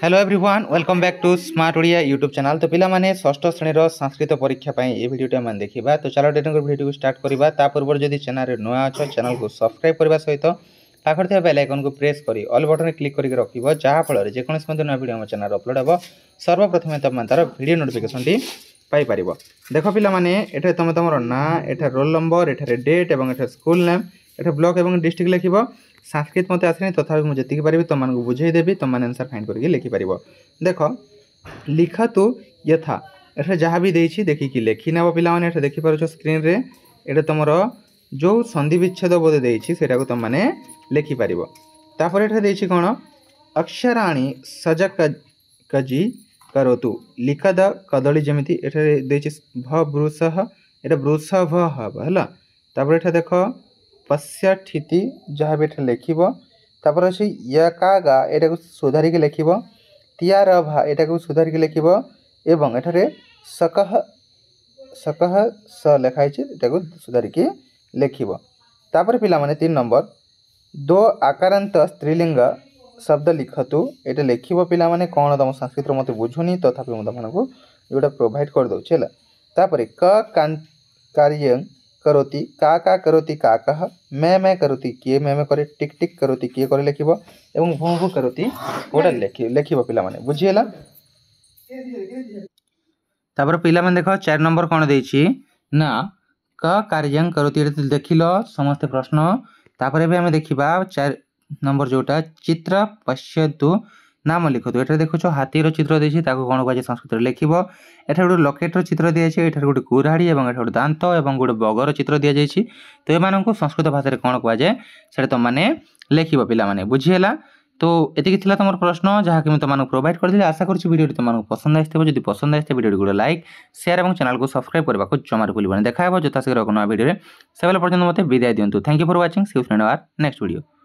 hello everyone welcome back to smart Odia YouTube channel ତ ପିଲାମାନେ ଷଷ୍ଠ ଶ୍ରେଣୀର ସଂସ୍କୃତ ପରୀକ୍ଷା ପାଇଁ ଏ ଭିଡ଼ିଓଟି ଆମେ ଦେଖିବା ତ ଚାଲ ଡେଟଙ୍କ ଭିଡ଼ିଓକୁ ଷ୍ଟାର୍ଟ କରିବା ତା ପୂର୍ବରୁ ଯଦି ଚ୍ୟାନେଲ୍ରେ ନୂଆ ଅଛ ଚ୍ୟାନେଲ୍କୁ ସବସ୍କ୍ରାଇବ୍ କରିବା ସହିତ ପାଖରେ ଥିବା ବେଲ୍ ଆଇକନ୍କୁ ପ୍ରେସ୍ କରି ଅଲ୍ ବଟନ୍ରେ କ୍ଲିକ୍ କରିକି ରଖିବ ଯାହାଫଳରେ ଯେକୌଣସି ମଧ୍ୟ ନୂଆ ଭିଡ଼ିଓ ଆମ ଚ୍ୟାନେଲ୍ରେ ଅପଲୋଡ଼୍ ହେବ ସର୍ବପ୍ରଥମେ ତୁମେ ତା'ର ଭିଡ଼ିଓ ନୋଟିଫିକେସନ୍ଟି ପାଇପାରିବ ଦେଖ ପିଲାମାନେ ଏଠାରେ ତୁମେ ତୁମର ନାଁ ଏଠାରେ ରୋଲ୍ ନମ୍ବର ଏଠାରେ ଡେଟ୍ ଏବଂ ଏଠାରେ ସ୍କୁଲ୍ ନେମ୍ ଏଠାରେ ବ୍ଲକ୍ ଏବଂ ଡିଷ୍ଟ୍ରିକ୍ଟ ଲେଖିବ ସାଂସ୍କ୍ରିତ ମୋତେ ଆସିନି ତଥାପି ମୁଁ ଯେତିକି ପାରିବି ତୁମମାନଙ୍କୁ ବୁଝେଇଦେବି ତୁମମାନେ ଆନ୍ସର୍ ଫାଇଣ୍ଡ କରିକି ଲେଖିପାରିବ ଦେଖ ଲିଖ ତୁ ଯଥା ଏଠାରେ ଯାହା ବି ଦେଇଛି ଦେଖିକି ଲେଖିନେବ ପିଲାମାନେ ଏଠାରେ ଦେଖିପାରୁଛ ସ୍କ୍ରିନ୍ରେ ଏଇଟା ତୁମର ଯେଉଁ ସନ୍ଧି ବିଚ୍ଛେଦ ବୋଧେ ଦେଇଛି ସେଇଟାକୁ ତୁମମାନେ ଲେଖିପାରିବ ତାପରେ ଏଠାରେ ଦେଇଛି କ'ଣ ଅକ୍ଷରାଣୀ ସଜ କଜି କରତୁ ଲିଖଦ କଦଳୀ ଯେମିତି ଏଠାରେ ଦେଇଛି ଭ ବୃଷହ ଏଇଟା ବୃଷଭ ହେବ ହେଲା ତାପରେ ଏଠାରେ ଦେଖ ପଶ୍ୟ ଠିତି ଯାହା ବି ଏଠାରେ ଲେଖିବ ତା'ପରେ ଅଛି ୟକା ଗା ଏଇଟାକୁ ସୁଧାରିକି ଲେଖିବ ତିଆର ଭା ଏଇଟାକୁ ସୁଧାରିକି ଲେଖିବ ଏବଂ ଏଠାରେ ସକହ ସକହ ସ ଲେଖା ହେଇଛି ଏଟାକୁ ସୁଧାରିକି ଲେଖିବ ତାପରେ ପିଲାମାନେ ତିନି ନମ୍ବର ଦୋ ଆକାରାନ୍ତ ସ୍ତ୍ରୀଲିଙ୍ଗ ଶବ୍ଦ ଲିଖତୁ ଏଇଟା ଲେଖିବ ପିଲାମାନେ କ'ଣ ତୁମ ସଂସ୍କୃତର ମୋତେ ବୁଝୁନି ତଥାପି ମୁଁ ତୁମମାନଙ୍କୁ ଏଇଟା ପ୍ରୋଭାଇଡ଼ କରିଦେଉଛି ହେଲା ତାପରେ କ କାର୍ଯ୍ୟ करोति का का करोति का कह मैं मैं करोति किए मैं मैं करे टिक टिक करोति किए करे लिखिबो एवं भू भू करोति ओडा लिखि लिखिबो पिला माने बुझियला तबर पिला माने देखो 4 नंबर कोन देछि ना क कार्यं करोति देखिलो समस्त प्रश्न तापर भी हम देखिबा 4 नंबर जोटा चित्र पश्यतु নাম লিখতু এଠାରେ ଦେଖୁଛ ହାତୀର ଚିତ୍ର ଦେଇଛି ତାକୁ କ'ଣ କୁହାଯାଏ ସଂସ୍କୃତରେ ଲେଖିବ ଏଠାରେ ଗୋଟେ ଲକେଟ୍ର ଚିତ୍ର ଦିଆଯାଇଛି ଏଠାରେ ଗୋଟେ କୁରାଢ଼ୀ ଏବଂ ଏଠାରେ ଗୋଟେ ଦାନ୍ତ ଏବଂ ଗୋଟେ ବଗର ଚିତ୍ର ଦିଆଯାଇଛି ତ ଏମାନଙ୍କୁ ସଂସ୍କୃତ ଭାଷାରେ କ'ଣ କୁହାଯାଏ ସେଇଟା ତୁମମାନେ ଲେଖିବ ପିଲାମାନେ ବୁଝିହେଲା তো এদিকে লা তোমার প্রশ্ন যা আমি তোমাকে প্রোভাইড করে আশা করছি ভিডিওটি তোমার পসন্দ আসবে যদি পসন্দ আসে ভিডিওটি গোটে লাইক সেয়ার এবং চ্যানেলকে সবসক্রাইব করা জমার ভুলবেনি দেখা হব যথাশীঘ্র এক নয় ভিডিওরে সেবেলা পর্যন্ত মতো বিদায় দিও thank you for watching see you friend our next video